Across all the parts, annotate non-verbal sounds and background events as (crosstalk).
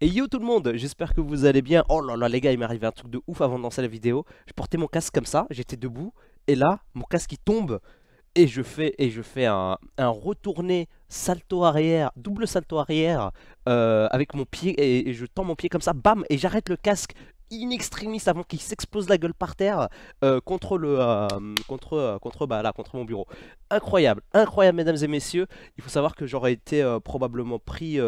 Et yo tout le monde, j'espère que vous allez bien. Oh là là les gars, il m'est arrivé un truc de ouf avant de lancer la vidéo. Je portais mon casque comme ça, j'étais debout, et là, mon casque il tombe. Et je fais, et je fais un, un retourné salto arrière, double salto arrière, euh, avec mon pied, et, je tends mon pied comme ça, bam, et j'arrête le casque in extremis avant qu'il s'explose la gueule par terre euh, contre le euh, contre contre bah là contre mon bureau. Incroyable, incroyable mesdames et messieurs. Il faut savoir que j'aurais été probablement pris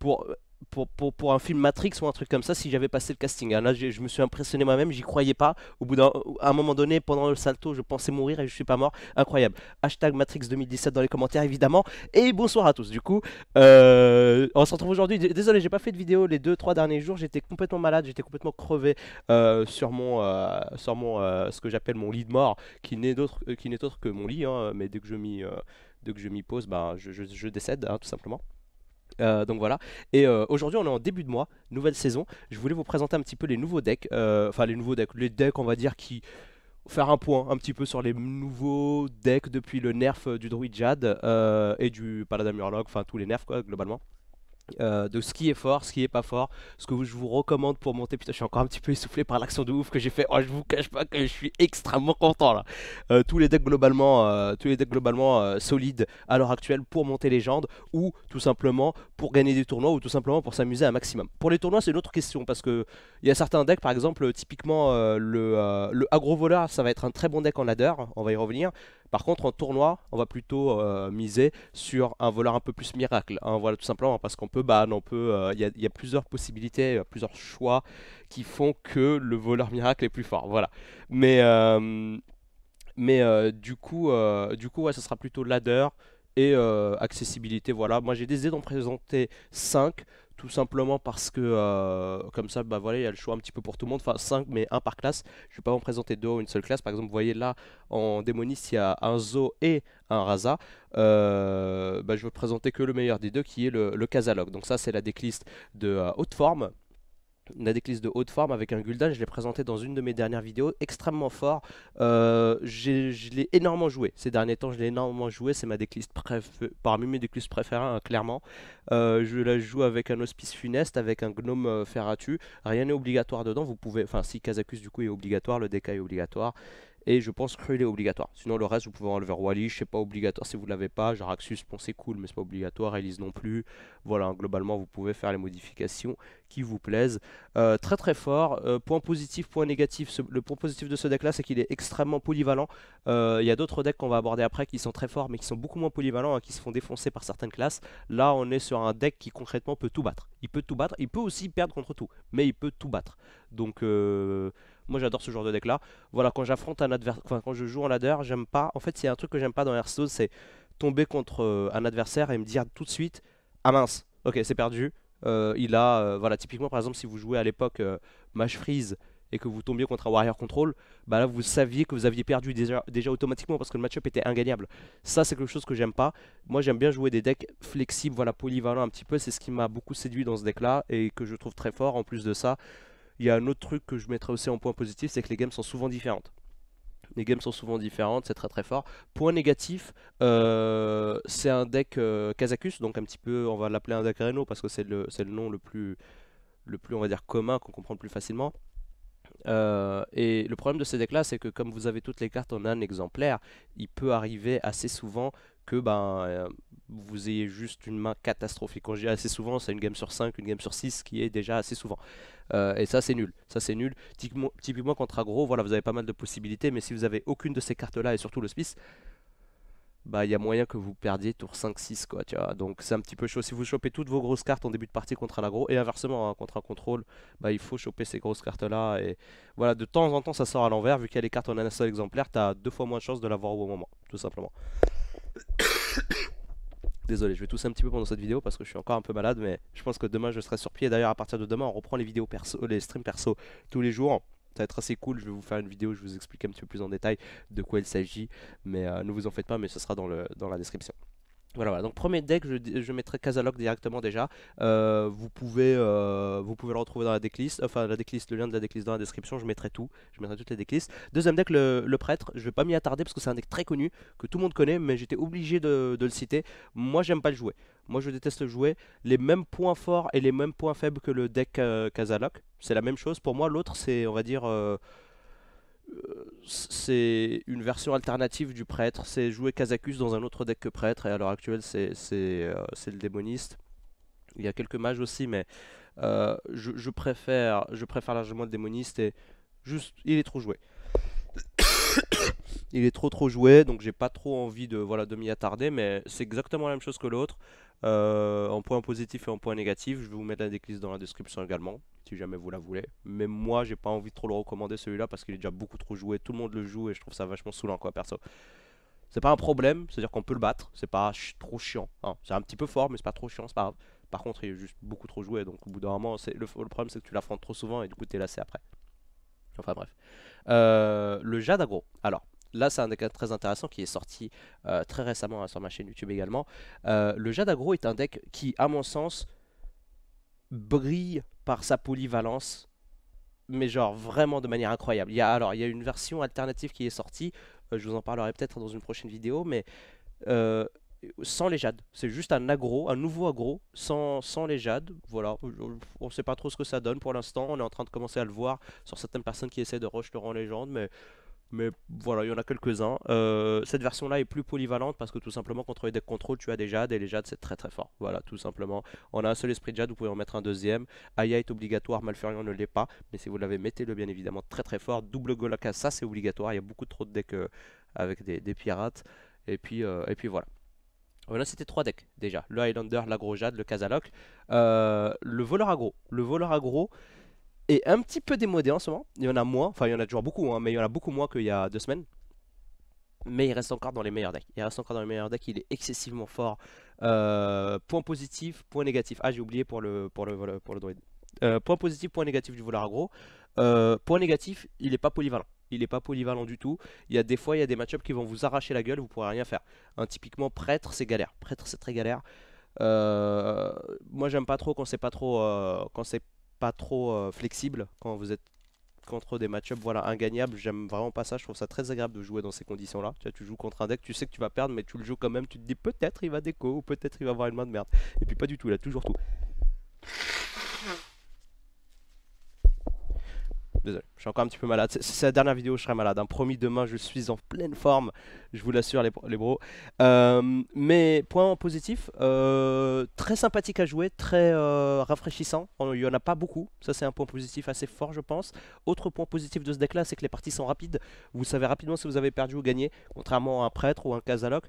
pour pour, un film Matrix ou un truc comme ça si j'avais passé le casting. Ah, là, je, je me suis impressionné moi-même, j'y croyais pas. Au bout d'un un moment donné, pendant le salto, je pensais mourir et je suis pas mort. Incroyable. Hashtag Matrix 2017 dans les commentaires, évidemment. Et bonsoir à tous. Du coup, euh, on se retrouve aujourd'hui. Désolé, j'ai pas fait de vidéo les deux trois derniers jours. J'étais complètement malade, j'étais complètement crevé euh, sur mon, euh, ce que j'appelle mon lit de mort, qui n'est autre que mon lit. Hein. mais dès que je m'y, pose, bah, je, décède, hein, tout simplement. Euh, donc voilà. Et euh, aujourd'hui, on est en début de mois, nouvelle saison. Je voulais vous présenter un petit peu les nouveaux decks, euh, enfin les nouveaux decks, les decks, on va dire, qui faire un point un petit peu sur les nouveaux decks depuis le nerf du Druid Jad et du Paladin Murloc, enfin tous les nerfs quoi, globalement. Euh, de ce qui est fort, ce qui est pas fort, ce que je vous recommande pour monter. Putain, je suis encore un petit peu essoufflé par l'action de ouf que j'ai fait. Oh, je vous cache pas que je suis extrêmement content là. Euh, tous les decks globalement, euh, tous les decks globalement solides à l'heure actuelle pour monter légende ou tout simplement pour gagner des tournois ou tout simplement pour s'amuser un maximum. Pour les tournois, c'est une autre question parce que il y a certains decks, par exemple, typiquement le, le agro voleur, ça va être un très bon deck en ladder. On va y revenir. Par contre, en tournoi, on va plutôt euh, miser sur un voleur un peu plus miracle. Hein, voilà, tout simplement parce qu'on peut ban, on peut. Euh, il y, a plusieurs possibilités, euh, plusieurs choix qui font que le voleur miracle est plus fort. Voilà. Mais, mais du coup, du coup, ça sera plutôt ladder et accessibilité. Voilà. Moi, j'ai décidé d'en présenter 5 tout simplement parce que euh, comme ça bah voilà il y a le choix un petit peu pour tout le monde enfin 5 mais un par classe je vais pas vous présenter deux ou une seule classe par exemple vous voyez là en démoniste il y a un zo et un raza euh, bah, je vais présenter que le meilleur des deux qui est le, le casalogue donc ça c'est la décliste de euh, haute forme une de haute forme avec un Gul'dan, je l'ai présenté dans une de mes dernières vidéos, extrêmement fort. Euh, je l'ai énormément joué, ces derniers temps je l'ai énormément joué, c'est ma préférée parmi mes déclises préférées hein, clairement. Euh, je la joue avec un Hospice Funeste, avec un Gnome euh, Ferratu, rien n'est obligatoire dedans, vous pouvez, enfin si Kazakus du coup est obligatoire, le DK est obligatoire, et je pense que il est obligatoire. Sinon, le reste, vous pouvez enlever je sais pas obligatoire si vous ne l'avez pas. Jaraxus, bon, c'est cool, mais c'est pas obligatoire. Elise non plus. Voilà, globalement, vous pouvez faire les modifications qui vous plaisent. Euh, très très fort. Euh, point positif, point négatif. le point positif de ce deck là, c'est qu'il est extrêmement polyvalent. Euh, il y a d'autres decks qu'on va aborder après qui sont très forts, mais qui sont beaucoup moins polyvalents, et hein, qui se font défoncer par certaines classes. Là, on est sur un deck qui concrètement peut tout battre. Il peut tout battre. Il peut aussi perdre contre tout, mais il peut tout battre. Donc moi j'adore ce genre de deck là. Voilà, quand j'affronte un adversaire, quand je joue en ladder, j'aime pas. En fait, c'est un truc que j'aime pas dans Hearthstone, c'est tomber contre euh, un adversaire et me dire tout de suite Ah mince, ok, c'est perdu. Euh, il a, euh, voilà, typiquement par exemple, si vous jouez à l'époque Match Freeze et que vous tombiez contre un Warrior Control, bah là vous saviez que vous aviez perdu déjà, déjà automatiquement parce que le match-up était ingagnable. Ça c'est quelque chose que j'aime pas. Moi j'aime bien jouer des decks flexibles, voilà, polyvalents un petit peu, c'est ce qui m'a beaucoup séduit dans ce deck là et que je trouve très fort en plus de ça il y a un autre truc que je mettrais aussi en point positif, c'est que les games sont souvent différentes. Les games sont souvent différentes, c'est très très fort. Point négatif, euh, c'est un deck euh, Kazakus, donc un petit peu, on va l'appeler un deck Reno parce que c'est le, nom le plus, le plus, on va dire, commun, qu'on comprend plus facilement. Euh, et le problème de ces decks là, c'est que comme vous avez toutes les cartes en un exemplaire, il peut arriver assez souvent que ben, euh, vous ayez juste une main catastrophique. Quand je dis assez souvent, c'est une game sur 5, une game sur 6 qui est déjà assez souvent. Euh, et ça, c'est nul. Ça, c'est nul. Typiquement, contre aggro, voilà, vous avez pas mal de possibilités, mais si vous avez aucune de ces cartes-là et surtout l'hospice, bah il y a moyen que vous perdiez tour 5-6 quoi donc c'est un petit peu chaud si vous chopez toutes vos grosses cartes en début de partie contre un aggro et inversement hein, contre un contrôle bah il faut choper ces grosses cartes là et voilà de temps en temps ça sort à l'envers vu qu'il y a les cartes en un seul exemplaire t'as deux fois moins de chances de l'avoir au bon moment tout simplement désolé, je vais tousser un petit peu pendant cette vidéo parce que je suis encore un peu malade, mais je pense que demain je serai sur pied. D'ailleurs, à partir de demain, on reprend les vidéos perso, les streams perso tous les jours. Ça va être assez cool, je vais vous faire une vidéo, je vous explique un petit peu plus en détail de quoi il s'agit, mais euh, ne vous en faites pas, mais ce sera dans, le, dans la description. Voilà, donc premier deck, je, je mettrai directement déjà. Euh, vous, pouvez, euh, vous pouvez le retrouver dans la decklist, enfin la decklist, le lien de la decklist dans la description, je mettrai tout, je mettrai toutes les decklists. Deuxième deck, le, prêtre, je vais pas m'y attarder parce que c'est un deck très connu, que tout le monde connaît, mais j'étais obligé de, le citer. Moi j'aime pas le jouer, moi je déteste le jouer. Les mêmes points forts et les mêmes points faibles que le deck euh, c'est la même chose. Pour moi l'autre c'est, on va dire... Euh, c'est une version alternative du prêtre. C'est jouer Kazakus dans un autre deck que prêtre. Et à l'heure actuelle, c'est euh, le démoniste. Il y a quelques mages aussi, mais euh, je, préfère, je préfère largement le démoniste. Et juste, il est trop joué il est trop trop joué, donc j'ai pas trop envie de, voilà, de m'y attarder, mais c'est exactement la même chose que l'autre. Euh, en point positif et en point négatif, je vais vous mettre la décliste dans la description également, si jamais vous la voulez. Mais moi, j'ai pas envie de trop le recommander celui-là parce qu'il est déjà beaucoup trop joué, tout le monde le joue et je trouve ça vachement saoulant quoi perso. C'est pas un problème, c'est-à-dire qu'on peut le battre, c'est pas trop chiant. Hein. C'est un petit peu fort, mais c'est pas trop chiant, c'est pas grave. Par contre, il est juste beaucoup trop joué, donc au bout d'un moment, le, problème c'est que tu l'affrontes trop souvent et du coup t'es lassé après. Enfin bref. Euh, le Jade aggro. Alors, là c'est un deck très intéressant qui est sorti euh, très récemment hein, sur ma chaîne YouTube également. Euh, le Jade Agro est un deck qui, à mon sens, brille par sa polyvalence, mais genre vraiment de manière incroyable. Il y a, alors, il y a une version alternative qui est sortie, euh, je vous en parlerai peut-être dans une prochaine vidéo, mais sans les jades. C'est juste un agro, un nouveau agro, sans, les jades. Voilà, on ne sait pas trop ce que ça donne pour l'instant. On est en train de commencer à le voir sur certaines personnes qui essaient de rush le rang légende, mais mais voilà, il y en a quelques-uns. Euh, cette version-là est plus polyvalente parce que tout simplement, contre les decks contrôle, tu as des jades et les jades c'est très très fort. Voilà, tout simplement. On a un seul esprit de jade, vous pouvez en mettre un deuxième. Aya est obligatoire, Malfurion ne l'est pas. Mais si vous l'avez, mettez-le bien évidemment très très fort. Double Golaka, ça c'est obligatoire. Il y a beaucoup trop de decks euh, avec des, pirates. Et puis, euh, et puis voilà. Voilà, c'était trois decks déjà. Le Highlander, l'Agro Jade, le Kazalok. le Voleur Agro. Le Voleur Agro. Et un petit peu démodé en ce moment. Il y en a moins, enfin il y en a toujours beaucoup, hein, mais il y en a beaucoup moins qu'il y a deux semaines. Mais il reste encore dans les meilleurs decks. Il reste encore dans les meilleurs decks, il est excessivement fort. Euh, point positif, point négatif. Ah j'ai oublié pour le, pour le, pour le, droid. Euh, point positif, point négatif du voleur agro. Euh, point négatif, il n'est pas polyvalent. Il est pas polyvalent du tout. Il y a des fois, il y a des matchups qui vont vous arracher la gueule, vous ne pourrez rien faire. typiquement, prêtre, c'est galère. Prêtre, c'est très galère. moi j'aime pas trop quand c'est pas trop trop euh, flexible quand vous êtes contre des matchups voilà, ingagnables. J'aime vraiment pas ça, je trouve ça très agréable de jouer dans ces conditions-là. Tu, tu joues contre un deck, tu sais que tu vas perdre, mais tu le joues quand même, tu te dis peut-être il va déco, ou peut-être il va avoir une main de merde. Et puis pas du tout, il a toujours tout. Désolé, je suis encore un petit peu malade. C'est la dernière vidéo, je serai malade. Hein. Promis, demain, je suis en pleine forme. Je vous l'assure, les, bros. Euh, mais point positif, euh, très sympathique à jouer, très euh, rafraîchissant. Il n'y en a pas beaucoup. Ça, c'est un point positif assez fort, je pense. Autre point positif de ce deck-là, c'est que les parties sont rapides. Vous savez rapidement si vous avez perdu ou gagné, contrairement à un prêtre ou un casaloc.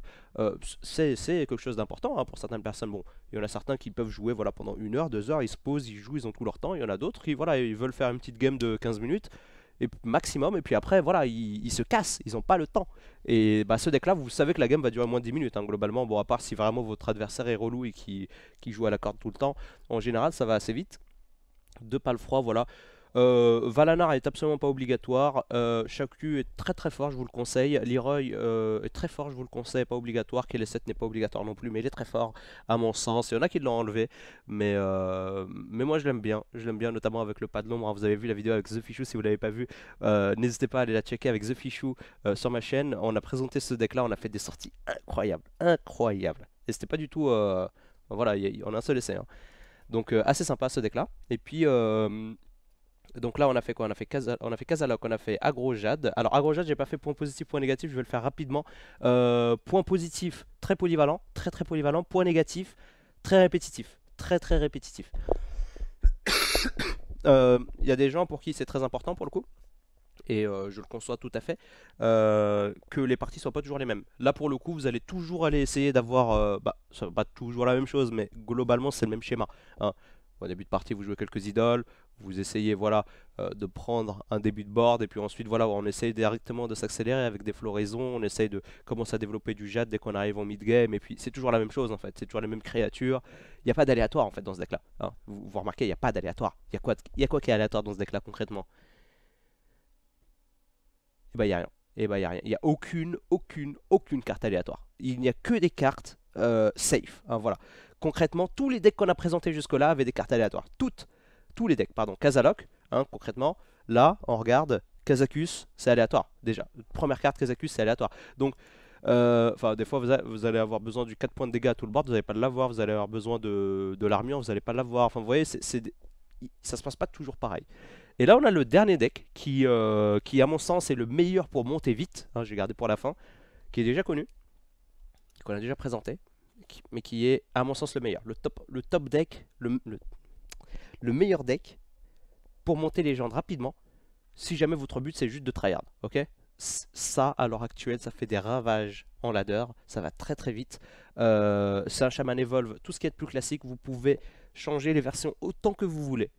c'est quelque chose d'important hein, pour certaines personnes. Bon, il y en a certains qui peuvent jouer voilà, pendant une heure, deux heures, ils se posent, ils jouent, ils ont tout leur temps. Il y en a d'autres qui voilà, ils veulent faire une petite game de 15 minutes minutes et maximum et puis après voilà ils, se cassent ils n'ont pas le temps et bah, ce deck là vous savez que la game va durer moins de 10 minutes hein, globalement bon à part si vraiment votre adversaire est relou et qui, qui joue à la corde tout le temps en général ça va assez vite deux pales froid voilà euh, Valanar est absolument pas obligatoire. Euh, Shaku est très très fort, je vous le conseille. Leroy euh, est très fort, je vous le conseille, pas obligatoire. Kelly7 n'est pas obligatoire non plus, mais il est très fort à mon sens. Il y en a qui l'ont enlevé, mais, euh, mais moi je l'aime bien. Je l'aime bien, notamment avec le pas de l'ombre. Hein, vous avez vu la vidéo avec The Fichu, si vous l'avez pas vu, n'hésitez pas à aller la checker avec The Fichu sur ma chaîne. On a présenté ce deck là, on a fait des sorties incroyables, incroyables. Et c'était pas du tout. voilà, on a un seul essai. Hein. Donc assez sympa ce deck là. Et puis. Donc là, on a fait quoi On a fait Casaloc, on a fait, a fait Agrojade. Alors Agrojade, j'ai pas fait point positif, point négatif, je vais le faire rapidement. Euh, point positif, très polyvalent, très très polyvalent. Point négatif, très répétitif, très très répétitif. (coughs) Euh, il y a des gens pour qui c'est très important pour le coup et euh, je le conçois tout à fait, que les parties soient pas toujours les mêmes. Là pour le coup, vous allez toujours aller essayer d'avoir, euh, bah, pas toujours la même chose, mais globalement c'est le même schéma. Hein. Au début de partie, vous jouez quelques idoles, vous essayez voilà, euh, de prendre un début de board, et puis ensuite, voilà, on essaye directement de s'accélérer avec des floraisons, on essaye de commencer à développer du jade dès qu'on arrive en mid-game, et puis c'est toujours la même chose en fait, c'est toujours les mêmes créatures. Il n'y a pas d'aléatoire en fait dans ce deck-là. Hein. Vous, remarquez, il n'y a pas d'aléatoire. Il y, a quoi, qui est aléatoire dans ce deck-là concrètement Et eh bah, ben, il a rien. Et eh ben, il n'y a rien. Il n'y a aucune, aucune, aucune carte aléatoire. Il n'y a que des cartes euh, safe. Hein, voilà. Concrètement, tous les decks qu'on a présentés jusque-là avaient des cartes aléatoires. Toutes, tous les decks, pardon. Kazalok hein, concrètement, là, on regarde Kazakus, c'est aléatoire déjà. Première carte Kazakus, c'est aléatoire. Donc, euh, enfin, des fois, vous, allez avoir besoin du 4 points de dégâts à tout le board, vous n'allez pas l'avoir. Vous allez avoir besoin de, de l'armure, vous n'allez pas l'avoir. Enfin, vous voyez, ça ne ça se passe pas toujours pareil. Et là, on a le dernier deck qui, euh, qui à mon sens, est le meilleur pour monter vite. Hein, J'ai gardé pour la fin, qui est déjà connu qu'on a déjà présenté, mais qui est à mon sens le meilleur. Le top, le top deck, le, le, meilleur deck pour monter les légende rapidement, si jamais votre but c'est juste de tryhard, ok ça, à l'heure actuelle, ça fait des ravages en ladder, ça va très très vite. Euh, c'est un Shaman Evolve, tout ce qui est plus classique, vous pouvez changer les versions autant que vous voulez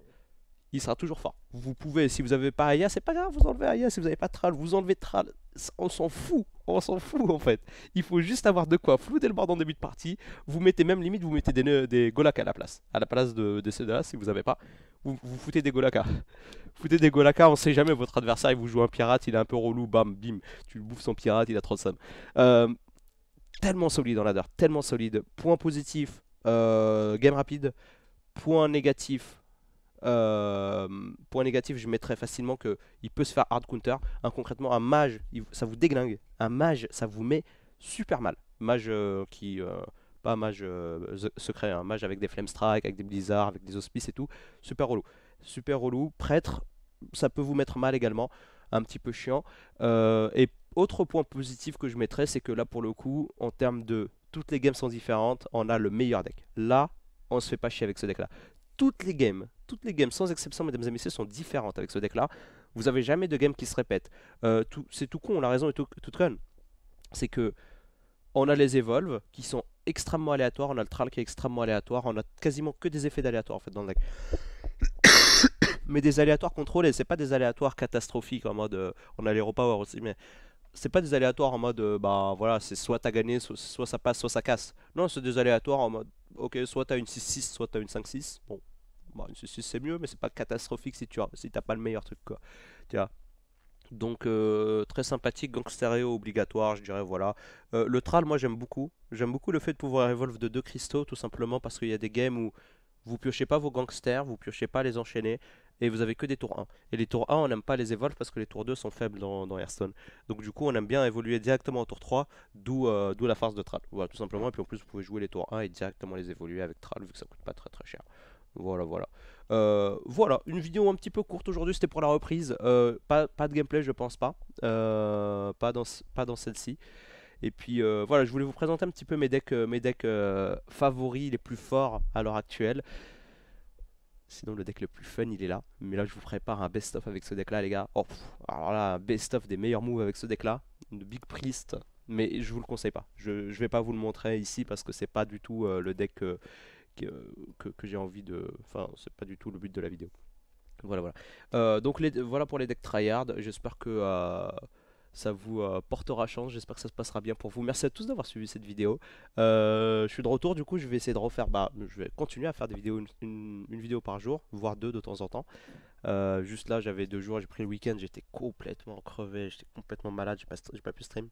il sera toujours fort. Vous pouvez, si vous n'avez pas Aya, c'est pas grave, vous enlevez Aya. Si vous n'avez pas Tral, vous enlevez Tral. On s'en fout, on s'en fout en fait. Il faut juste avoir de quoi flouter le bord en début de partie. Vous mettez même limite, vous mettez des, des Golaka à la place. À la place de, de ceux-là, si vous avez pas, vous, vous, foutez des Golaka. Foutez des Golaka, on sait jamais, votre adversaire, il vous joue un pirate, il est un peu relou, bam, bim, tu le bouffes son pirate, il a trop de somme. Euh, tellement solide en ladder, tellement solide. Point positif, euh, game rapide. Point négatif, euh, point négatif, je mettrais facilement que il peut se faire hard counter. concrètement, un mage, ça vous déglingue. Un mage, ça vous met super mal. Mage euh, qui. Euh, pas mage secret, un hein. mage avec des flame strike, avec des blizzards, avec des auspices et tout. Super relou. Super relou. Prêtre, ça peut vous mettre mal également. Un petit peu chiant. et autre point positif que je mettrais, c'est que là pour le coup, en termes de toutes les games sont différentes, on a le meilleur deck. Là, on se fait pas chier avec ce deck là toutes les games, toutes les games sans exception, mesdames et messieurs, sont différentes avec ce deck-là. Vous avez jamais de game qui se répète. Euh, c'est tout con, la raison est tout, toute C'est que on a les evolves qui sont extrêmement aléatoires, on a le Tral qui est extrêmement aléatoire, on a quasiment que des effets d'aléatoire en fait dans le deck. (coughs) mais des aléatoires contrôlés, c'est pas des aléatoires catastrophiques en mode euh, on a les power aussi, mais c'est pas des aléatoires en mode euh, bah voilà, c'est soit t'as gagné, soit, ça passe, soit ça casse. Non, c'est des aléatoires en mode ok, soit t'as une 6-6, soit t'as une 5-6. Bon, bah, une 6-6 c'est mieux, mais c'est pas catastrophique si tu as, si t'as pas le meilleur truc quoi. Donc euh, très sympathique, gangstéréo obligatoire, je dirais voilà. Euh, le tral, moi j'aime beaucoup. J'aime beaucoup le fait de pouvoir evolve de deux cristaux, tout simplement parce qu'il y a des games où vous piochez pas vos gangsters, vous piochez pas les enchaîner et vous avez que des tours 1. Et les tours 1, on n'aime pas les évolves parce que les tours 2 sont faibles dans, Hearthstone. Donc du coup, on aime bien évoluer directement au tour 3, d'où euh, la farce de Tral. Voilà, tout simplement. Et puis en plus, vous pouvez jouer les tours 1 et directement les évoluer avec Tral, vu que ça coûte pas très très cher. Voilà, voilà. Euh, voilà, une vidéo un petit peu courte aujourd'hui, c'était pour la reprise. Euh, pas, de gameplay, je pense pas. Euh, pas dans, pas dans celle-ci. Et puis voilà, je voulais vous présenter un petit peu mes decks, mes decks favoris, les plus forts à l'heure actuelle. Sinon, le deck le plus fun, il est là. Mais là, je vous prépare un best-of avec ce deck-là, les gars. Oh, alors là, un best-of des meilleurs moves avec ce deck-là. Une big priest. Mais je vous le conseille pas. Je vais pas vous le montrer ici parce que c'est pas du tout euh, le deck euh, que, j'ai envie de. Enfin, c'est pas du tout le but de la vidéo. Voilà, voilà. Euh, donc, les, voilà pour les decks tryhard. J'espère que ça vous euh, portera chance, j'espère que ça se passera bien pour vous. Merci à tous d'avoir suivi cette vidéo. Euh, je suis de retour, du coup je vais essayer de refaire, bah, je vais continuer à faire des vidéos, une, vidéo par jour, voire deux de temps en temps. Euh, juste là j'avais deux jours, j'ai pris le week-end, j'étais complètement crevé, j'étais complètement malade, j'ai pas, pas pu stream.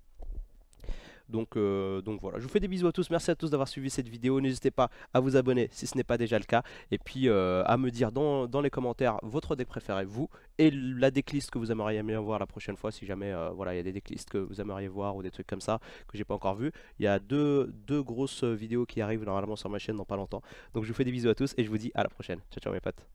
Donc, euh, donc voilà, je vous fais des bisous à tous, merci à tous d'avoir suivi cette vidéo, n'hésitez pas à vous abonner si ce n'est pas déjà le cas, et puis euh, à me dire dans, les commentaires votre deck préféré, vous, et la decklist que vous aimeriez bien voir la prochaine fois, si jamais euh, voilà il y a des decklists que vous aimeriez voir ou des trucs comme ça que j'ai pas encore vu. Il y a deux, deux grosses vidéos qui arrivent normalement sur ma chaîne dans pas longtemps, donc je vous fais des bisous à tous et je vous dis à la prochaine, ciao ciao mes potes.